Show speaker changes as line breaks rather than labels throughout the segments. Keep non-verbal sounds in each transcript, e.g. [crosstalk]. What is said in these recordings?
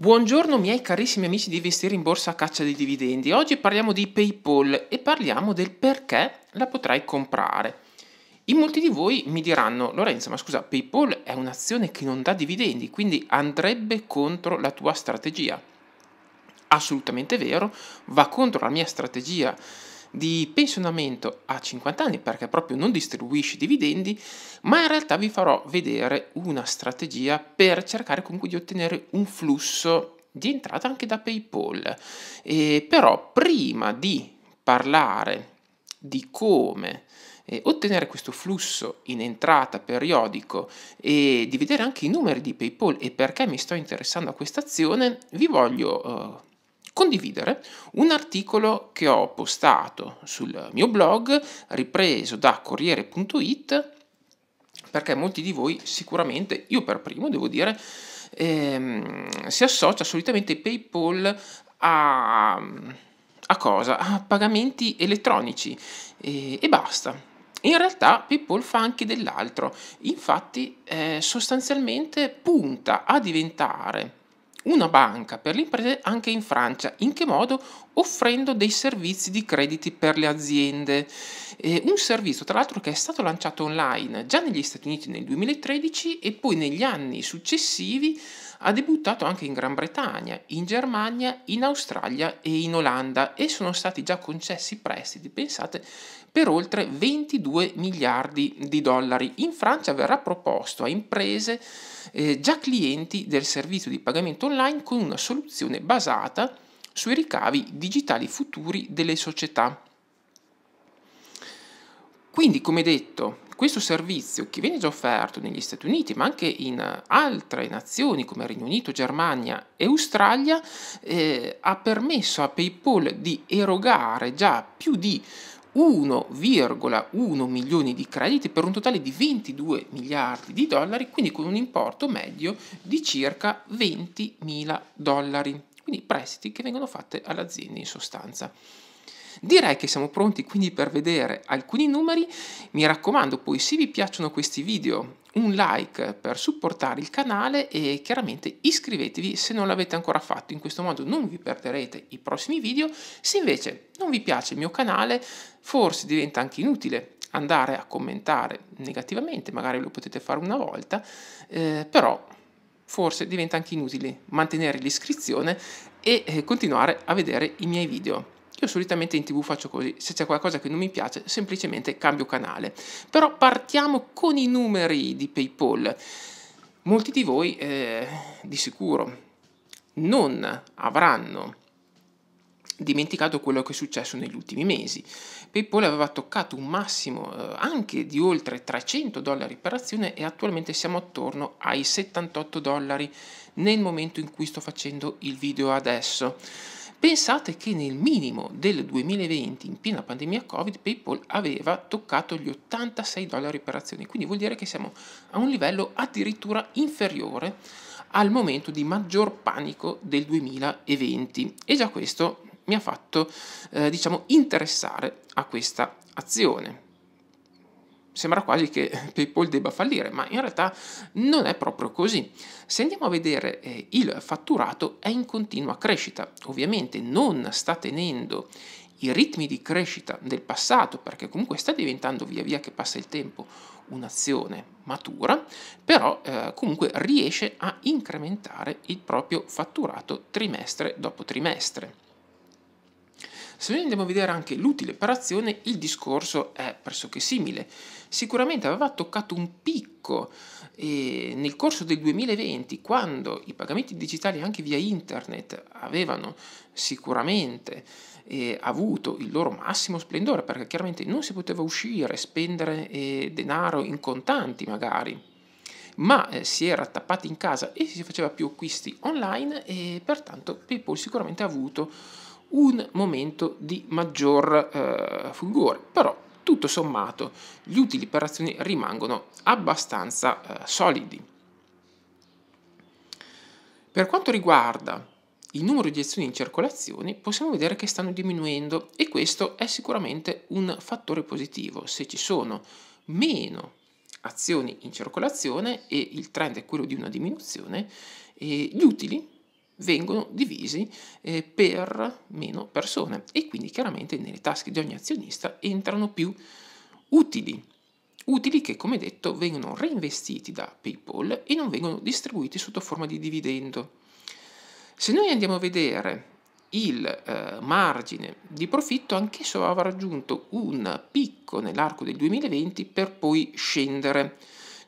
Buongiorno miei carissimi amici di Investire in Borsa a caccia dei dividendi. Oggi parliamo di PayPal e parliamo del perché la potrai comprare. In molti di voi mi diranno, Lorenzo, ma scusa, PayPal è un'azione che non dà dividendi, quindi andrebbe contro la tua strategia. Assolutamente vero, va contro la mia strategia di pensionamento a 50 anni perché proprio non distribuisce dividendi, ma in realtà vi farò vedere una strategia per cercare comunque di ottenere un flusso di entrata anche da PayPal. E però prima di parlare di come eh, ottenere questo flusso in entrata periodico e di vedere anche i numeri di PayPal e perché mi sto interessando a questa azione, vi voglio eh, condividere un articolo che ho postato sul mio blog ripreso da Corriere.it perché molti di voi sicuramente, io per primo devo dire, ehm, si associa solitamente PayPal a, a, cosa? A pagamenti elettronici e, e basta. In realtà PayPal fa anche dell'altro, infatti eh, sostanzialmente punta a diventare una banca per le imprese anche in Francia. In che modo? Offrendo dei servizi di crediti per le aziende. Eh, un servizio, tra l'altro, che è stato lanciato online già negli Stati Uniti nel 2013 e poi negli anni successivi ha debuttato anche in Gran Bretagna, in Germania, in Australia e in Olanda e sono stati già concessi prestiti, pensate, per oltre 22 miliardi di dollari. In Francia verrà proposto a imprese eh, già clienti del servizio di pagamento online con una soluzione basata sui ricavi digitali futuri delle società. Quindi, come detto, questo servizio che viene già offerto negli Stati Uniti, ma anche in altre nazioni come Regno Unito, Germania e Australia, eh, ha permesso a PayPal di erogare già più di 1,1 milioni di crediti per un totale di 22 miliardi di dollari, quindi con un importo medio di circa 20 mila dollari, quindi prestiti che vengono fatti alle aziende in sostanza. Direi che siamo pronti quindi per vedere alcuni numeri, mi raccomando poi se vi piacciono questi video un like per supportare il canale e chiaramente iscrivetevi se non l'avete ancora fatto, in questo modo non vi perderete i prossimi video, se invece non vi piace il mio canale forse diventa anche inutile andare a commentare negativamente, magari lo potete fare una volta, eh, però forse diventa anche inutile mantenere l'iscrizione e eh, continuare a vedere i miei video. Io solitamente in tv faccio così, se c'è qualcosa che non mi piace semplicemente cambio canale. Però partiamo con i numeri di PayPal. Molti di voi eh, di sicuro non avranno dimenticato quello che è successo negli ultimi mesi. PayPal aveva toccato un massimo eh, anche di oltre 300 dollari per azione e attualmente siamo attorno ai 78 dollari nel momento in cui sto facendo il video adesso. Pensate che nel minimo del 2020, in piena pandemia Covid, PayPal aveva toccato gli 86 dollari per azione, quindi vuol dire che siamo a un livello addirittura inferiore al momento di maggior panico del 2020 e già questo mi ha fatto eh, diciamo interessare a questa azione sembra quasi che [laughs] PayPal debba fallire, ma in realtà non è proprio così. Se andiamo a vedere eh, il fatturato è in continua crescita, ovviamente non sta tenendo i ritmi di crescita del passato, perché comunque sta diventando via via che passa il tempo un'azione matura, però eh, comunque riesce a incrementare il proprio fatturato trimestre dopo trimestre. Se noi andiamo a vedere anche l'utile per azione, il discorso è pressoché simile. Sicuramente aveva toccato un picco e nel corso del 2020, quando i pagamenti digitali anche via internet avevano sicuramente eh, avuto il loro massimo splendore, perché chiaramente non si poteva uscire, spendere eh, denaro in contanti magari ma eh, si era tappati in casa e si faceva più acquisti online e pertanto PayPal sicuramente ha avuto un momento di maggior eh, fulgore, però tutto sommato gli utili per azioni rimangono abbastanza eh, solidi. Per quanto riguarda il numero di azioni in circolazione, possiamo vedere che stanno diminuendo e questo è sicuramente un fattore positivo. Se ci sono meno azioni in circolazione e il trend è quello di una diminuzione, eh, gli utili vengono divisi eh, per meno persone e quindi chiaramente nelle tasche di ogni azionista entrano più utili, utili che come detto vengono reinvestiti da PayPal e non vengono distribuiti sotto forma di dividendo. Se noi andiamo a vedere il eh, margine di profitto anch'esso aveva raggiunto un picco nell'arco del 2020 per poi scendere.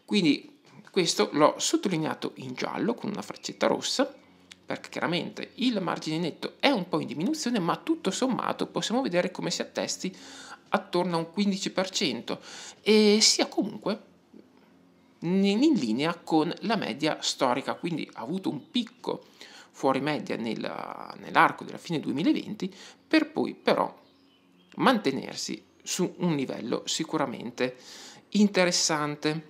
Quindi questo l'ho sottolineato in giallo con una freccetta rossa perché chiaramente il margine netto è un po' in diminuzione, ma tutto sommato possiamo vedere come si attesti attorno a un 15% e sia comunque in linea con la media storica, quindi ha avuto un picco fuori media nella, nell'arco della fine 2020 per poi però mantenersi su un livello sicuramente interessante.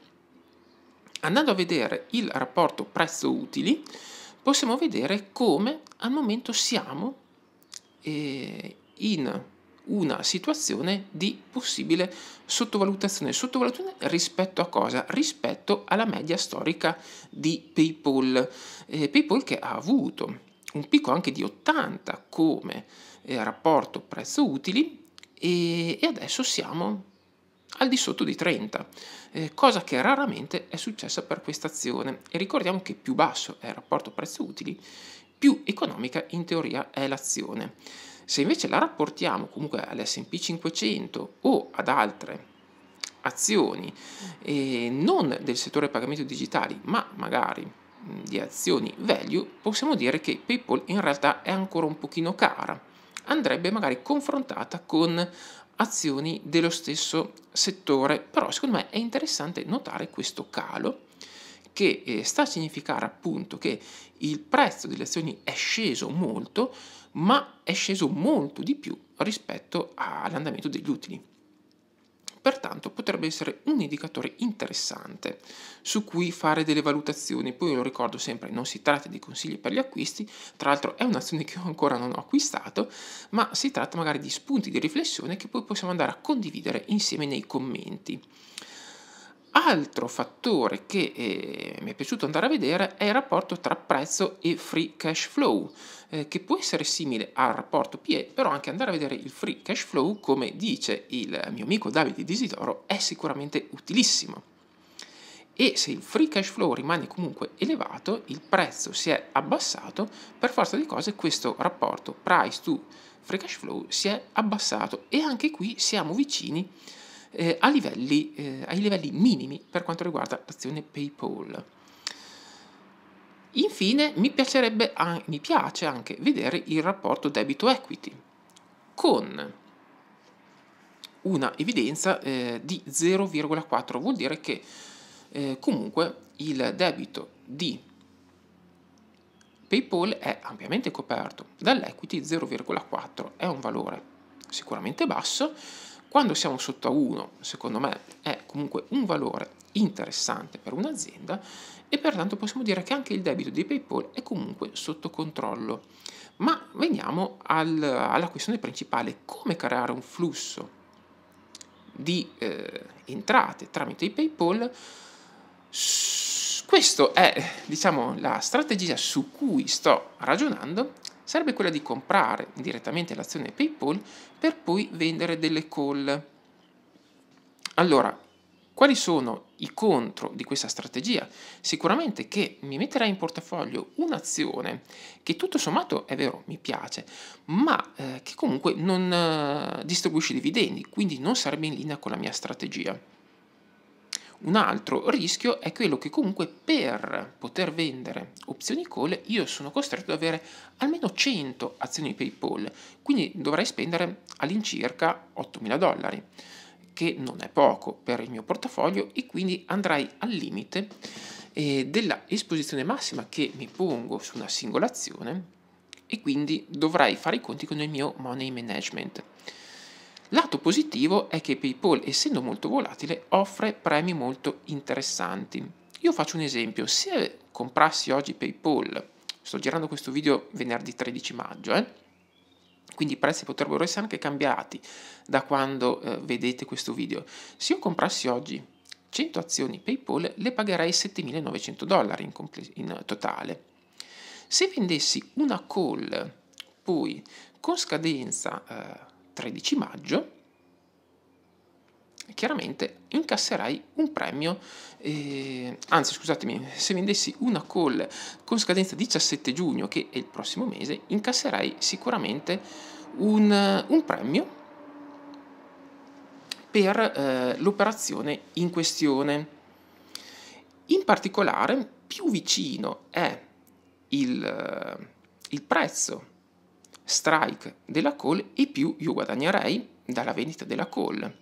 Andando a vedere il rapporto prezzo utili, possiamo vedere come al momento siamo eh, in una situazione di possibile sottovalutazione. Sottovalutazione rispetto a cosa? Rispetto alla media storica di PayPal. Eh, PayPal che ha avuto un picco anche di 80 come eh, rapporto prezzo utili e, eh, e adesso siamo al di sotto di 30, eh, cosa che raramente è successa per questa azione. E ricordiamo che più basso è il rapporto prezzo-utili, più economica in teoria è l'azione. Se invece la rapportiamo comunque all'SP 500 o ad altre azioni eh, non del settore pagamento digitali, ma magari di azioni value, possiamo dire che PayPal in realtà è ancora un pochino cara andrebbe magari confrontata con azioni dello stesso settore, però secondo me è interessante notare questo calo che eh, sta a significare appunto che il prezzo delle azioni è sceso molto, ma è sceso molto di più rispetto all'andamento degli utili. Pertanto potrebbe essere un indicatore interessante su cui fare delle valutazioni. Poi lo ricordo sempre, non si tratta di consigli per gli acquisti, tra l'altro è un'azione che io ancora non ho acquistato, ma si tratta magari di spunti di riflessione che poi possiamo andare a condividere insieme nei commenti. Altro fattore che eh, mi è piaciuto andare a vedere è il rapporto tra prezzo e free cash flow, eh, che può essere simile al rapporto PE, però anche andare a vedere il free cash flow, come dice il mio amico Davide Disidoro, è sicuramente utilissimo. E se il free cash flow rimane comunque elevato, il prezzo si è abbassato, per forza di cose questo rapporto price to free cash flow si è abbassato e anche qui siamo vicini eh, livelli, eh, ai livelli minimi per quanto riguarda l'azione PayPal. Infine mi, an- mi piace anche vedere il rapporto debito-equity con una evidenza eh, di 0,4 vuol dire che eh, comunque il debito di PayPal è ampiamente coperto dall'equity 0,4 è un valore sicuramente basso quando siamo sotto a 1, secondo me, è comunque un valore interessante per un'azienda e pertanto possiamo dire che anche il debito di PayPal è comunque sotto controllo. Ma veniamo al, alla questione principale, come creare un flusso di eh, entrate tramite i PayPal. Questa è diciamo, la strategia su cui sto ragionando sarebbe quella di comprare direttamente l'azione PayPal per poi vendere delle call. Allora, quali sono i contro di questa strategia? Sicuramente che mi metterà in portafoglio un'azione che tutto sommato è vero, mi piace, ma eh, che comunque non eh, distribuisce dividendi, quindi non sarebbe in linea con la mia strategia. Un altro rischio è quello che comunque per poter vendere opzioni call io sono costretto ad avere almeno 100 azioni PayPal, quindi dovrei spendere all'incirca 8.000 dollari, che non è poco per il mio portafoglio e quindi andrei al limite eh, della esposizione massima che mi pongo su una singola azione e quindi dovrei fare i conti con il mio money management. Lato positivo è che PayPal, essendo molto volatile, offre premi molto interessanti. Io faccio un esempio, se comprassi oggi PayPal, sto girando questo video venerdì 13 maggio, eh? quindi i prezzi potrebbero essere anche cambiati da quando eh, vedete questo video. Se io comprassi oggi 100 azioni PayPal, le pagherei 7.900 dollari in, in totale. Se vendessi una call, poi con scadenza... Eh, 13 maggio, chiaramente incasserai un premio, eh, anzi scusatemi, se vendessi una call con scadenza 17 giugno, che è il prossimo mese, incasserai sicuramente un, un premio per eh, l'operazione in questione. In particolare, più vicino è il, eh, il prezzo strike della call e più io guadagnerei dalla vendita della call.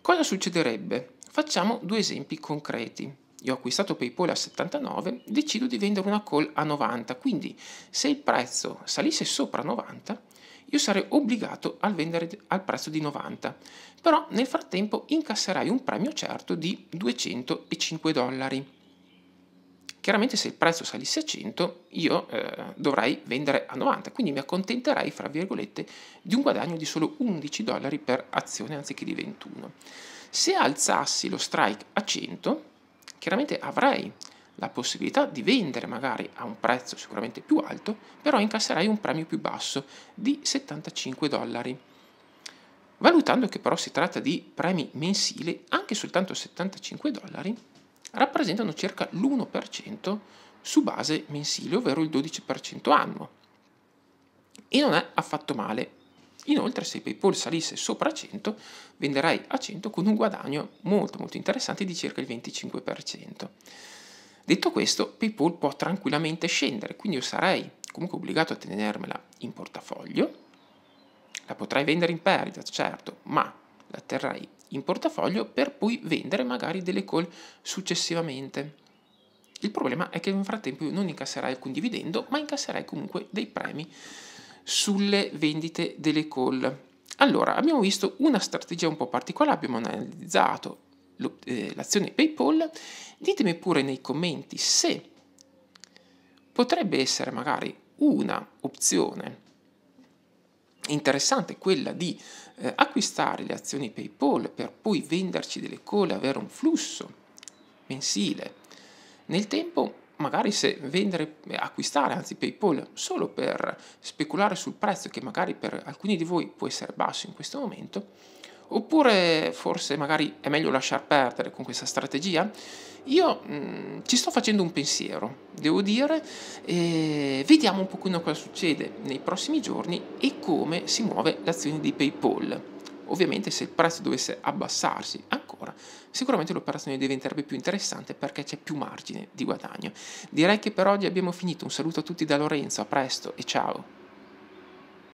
Cosa succederebbe? Facciamo due esempi concreti. Io ho acquistato PayPal a 79, decido di vendere una call a 90, quindi se il prezzo salisse sopra 90, io sarei obbligato a vendere al prezzo di 90, però nel frattempo incasserai un premio certo di 205 dollari. Chiaramente se il prezzo salisse a 100 io eh, dovrei vendere a 90, quindi mi accontenterei, fra virgolette, di un guadagno di solo 11 dollari per azione anziché di 21. Se alzassi lo strike a 100, chiaramente avrei la possibilità di vendere magari a un prezzo sicuramente più alto, però incasserei un premio più basso di 75 dollari. Valutando che però si tratta di premi mensili, anche soltanto 75 dollari, rappresentano circa l'1% su base mensile, ovvero il 12% annuo. E non è affatto male. Inoltre se PayPal salisse sopra 100, venderai a 100 con un guadagno molto molto interessante di circa il 25%. Detto questo, PayPal può tranquillamente scendere, quindi io sarei comunque obbligato a tenermela in portafoglio. La potrai vendere in perdita, certo, ma la terrai in portafoglio per poi vendere magari delle call successivamente. Il problema è che nel frattempo non incasserai alcun dividendo, ma incasserai comunque dei premi sulle vendite delle call. Allora, abbiamo visto una strategia un po' particolare, abbiamo analizzato eh, l'azione PayPal. Ditemi pure nei commenti se potrebbe essere magari una opzione interessante quella di eh, acquistare le azioni PayPal per poi venderci delle call e avere un flusso mensile. Nel tempo, magari se vendere, eh, acquistare anzi PayPal solo per speculare sul prezzo che magari per alcuni di voi può essere basso in questo momento, Oppure forse magari è meglio lasciar perdere con questa strategia? Io mh, mm, ci sto facendo un pensiero, devo dire, e vediamo un pochino cosa succede nei prossimi giorni e come si muove l'azione di PayPal. Ovviamente se il prezzo dovesse abbassarsi ancora, sicuramente l'operazione diventerebbe più interessante perché c'è più margine di guadagno. Direi che per oggi abbiamo finito, un saluto a tutti da Lorenzo, a presto e ciao!